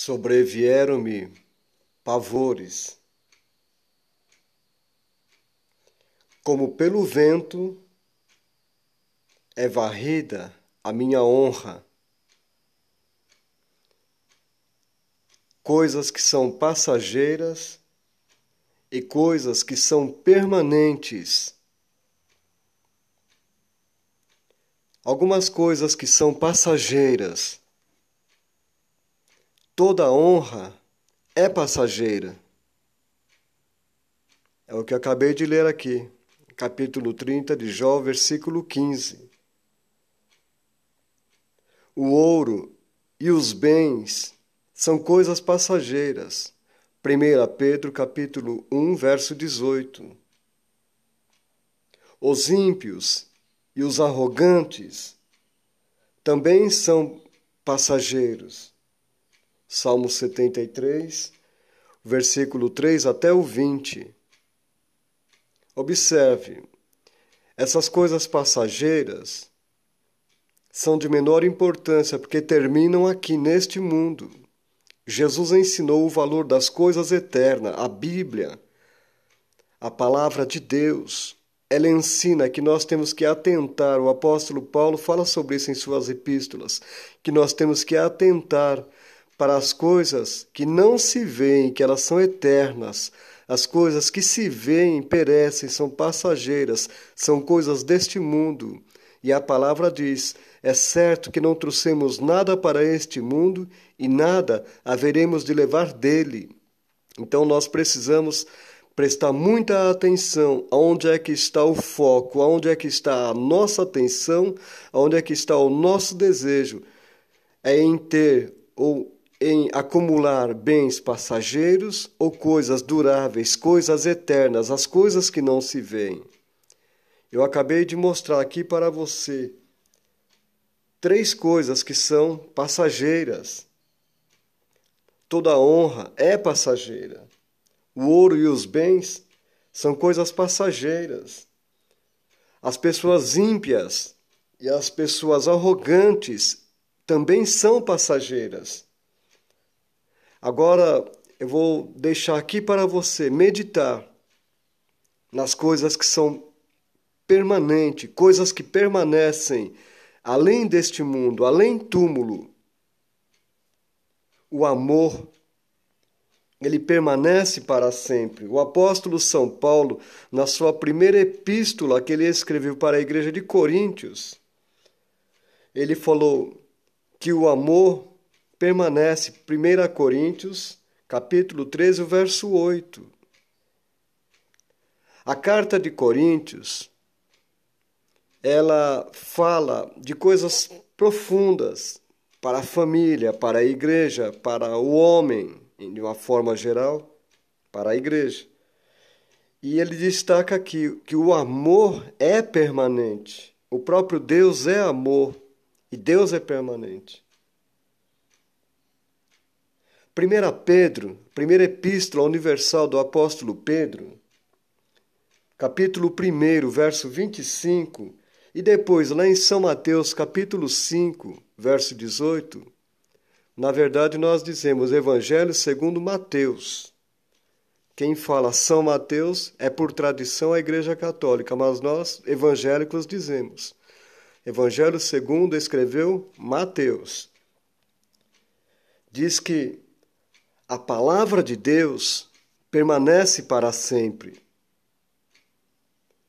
sobrevieram-me pavores. Como pelo vento é varrida a minha honra. Coisas que são passageiras e coisas que são permanentes. Algumas coisas que são passageiras toda honra é passageira. É o que eu acabei de ler aqui, capítulo 30 de Jó, versículo 15. O ouro e os bens são coisas passageiras. 1 Pedro capítulo 1, verso 18. Os ímpios e os arrogantes também são passageiros. Salmo 73, versículo 3 até o 20. Observe, essas coisas passageiras são de menor importância porque terminam aqui neste mundo. Jesus ensinou o valor das coisas eternas, a Bíblia, a palavra de Deus. Ela ensina que nós temos que atentar, o apóstolo Paulo fala sobre isso em suas epístolas, que nós temos que atentar para as coisas que não se veem, que elas são eternas. As coisas que se veem perecem, são passageiras, são coisas deste mundo. E a palavra diz: É certo que não trouxemos nada para este mundo e nada haveremos de levar dele. Então nós precisamos prestar muita atenção aonde é que está o foco, aonde é que está a nossa atenção, aonde é que está o nosso desejo. É em ter ou em acumular bens passageiros ou coisas duráveis, coisas eternas, as coisas que não se veem. Eu acabei de mostrar aqui para você três coisas que são passageiras. Toda honra é passageira. O ouro e os bens são coisas passageiras. As pessoas ímpias e as pessoas arrogantes também são passageiras. Agora eu vou deixar aqui para você meditar nas coisas que são permanentes, coisas que permanecem além deste mundo, além túmulo. O amor ele permanece para sempre. O apóstolo São Paulo, na sua primeira epístola que ele escreveu para a igreja de Coríntios, ele falou que o amor permanece 1 Coríntios, capítulo 13, verso 8. A carta de Coríntios, ela fala de coisas profundas para a família, para a igreja, para o homem, de uma forma geral, para a igreja. E ele destaca aqui que o amor é permanente. O próprio Deus é amor e Deus é permanente. 1 Pedro, primeira epístola universal do apóstolo Pedro, capítulo 1, verso 25, e depois lá em São Mateus, capítulo 5, verso 18, na verdade nós dizemos Evangelho segundo Mateus. Quem fala São Mateus é por tradição a Igreja Católica, mas nós evangélicos dizemos Evangelho segundo escreveu Mateus. Diz que a palavra de Deus permanece para sempre.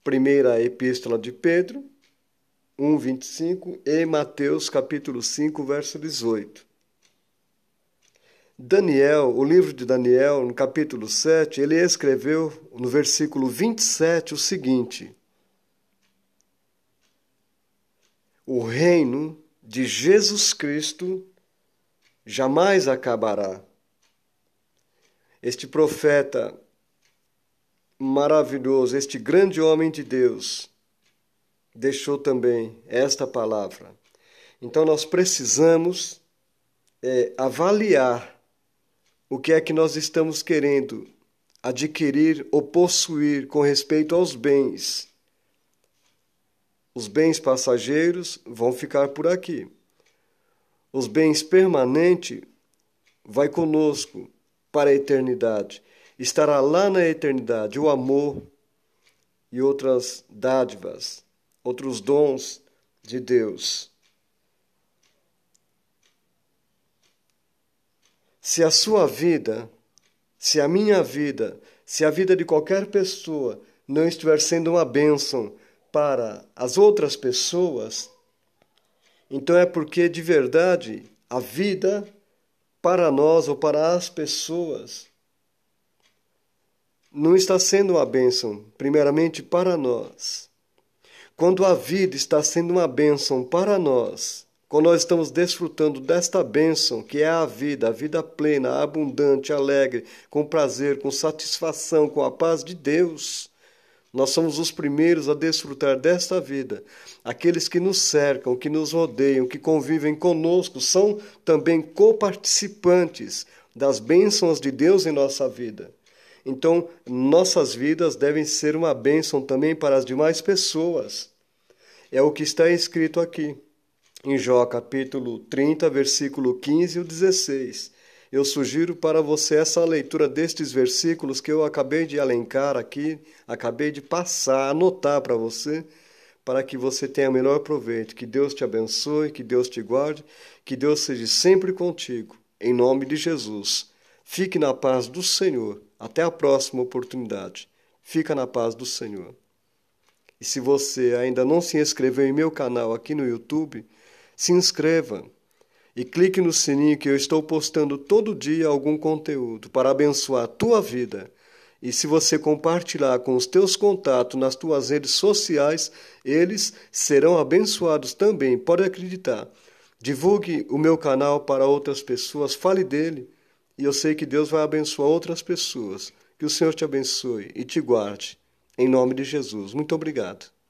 Primeira Epístola de Pedro, 1:25 e Mateus capítulo 5, verso 18. Daniel, o livro de Daniel, no capítulo 7, ele escreveu no versículo 27 o seguinte: O reino de Jesus Cristo jamais acabará este profeta maravilhoso, este grande homem de Deus, deixou também esta palavra. Então nós precisamos é, avaliar o que é que nós estamos querendo adquirir ou possuir com respeito aos bens. Os bens passageiros vão ficar por aqui. Os bens permanentes vai conosco para a eternidade. Estará lá na eternidade o amor e outras dádivas, outros dons de Deus. Se a sua vida, se a minha vida, se a vida de qualquer pessoa não estiver sendo uma bênção para as outras pessoas, então é porque de verdade a vida para nós ou para as pessoas não está sendo uma bênção, primeiramente para nós. Quando a vida está sendo uma bênção para nós, quando nós estamos desfrutando desta bênção que é a vida, a vida plena, abundante, alegre, com prazer, com satisfação, com a paz de Deus, nós somos os primeiros a desfrutar desta vida. Aqueles que nos cercam, que nos rodeiam, que convivem conosco, são também coparticipantes das bênçãos de Deus em nossa vida. Então, nossas vidas devem ser uma bênção também para as demais pessoas. É o que está escrito aqui, em Jó capítulo 30, versículo 15 e 16 eu sugiro para você essa leitura destes versículos que eu acabei de alencar aqui, acabei de passar, anotar para você, para que você tenha melhor proveito. Que Deus te abençoe, que Deus te guarde, que Deus seja sempre contigo, em nome de Jesus. Fique na paz do Senhor. Até a próxima oportunidade. Fica na paz do Senhor. E se você ainda não se inscreveu em meu canal aqui no YouTube, se inscreva e clique no sininho que eu estou postando todo dia algum conteúdo para abençoar a tua vida. E se você compartilhar com os teus contatos nas tuas redes sociais, eles serão abençoados também, pode acreditar. Divulgue o meu canal para outras pessoas, fale dele, e eu sei que Deus vai abençoar outras pessoas. Que o Senhor te abençoe e te guarde. Em nome de Jesus. Muito obrigado.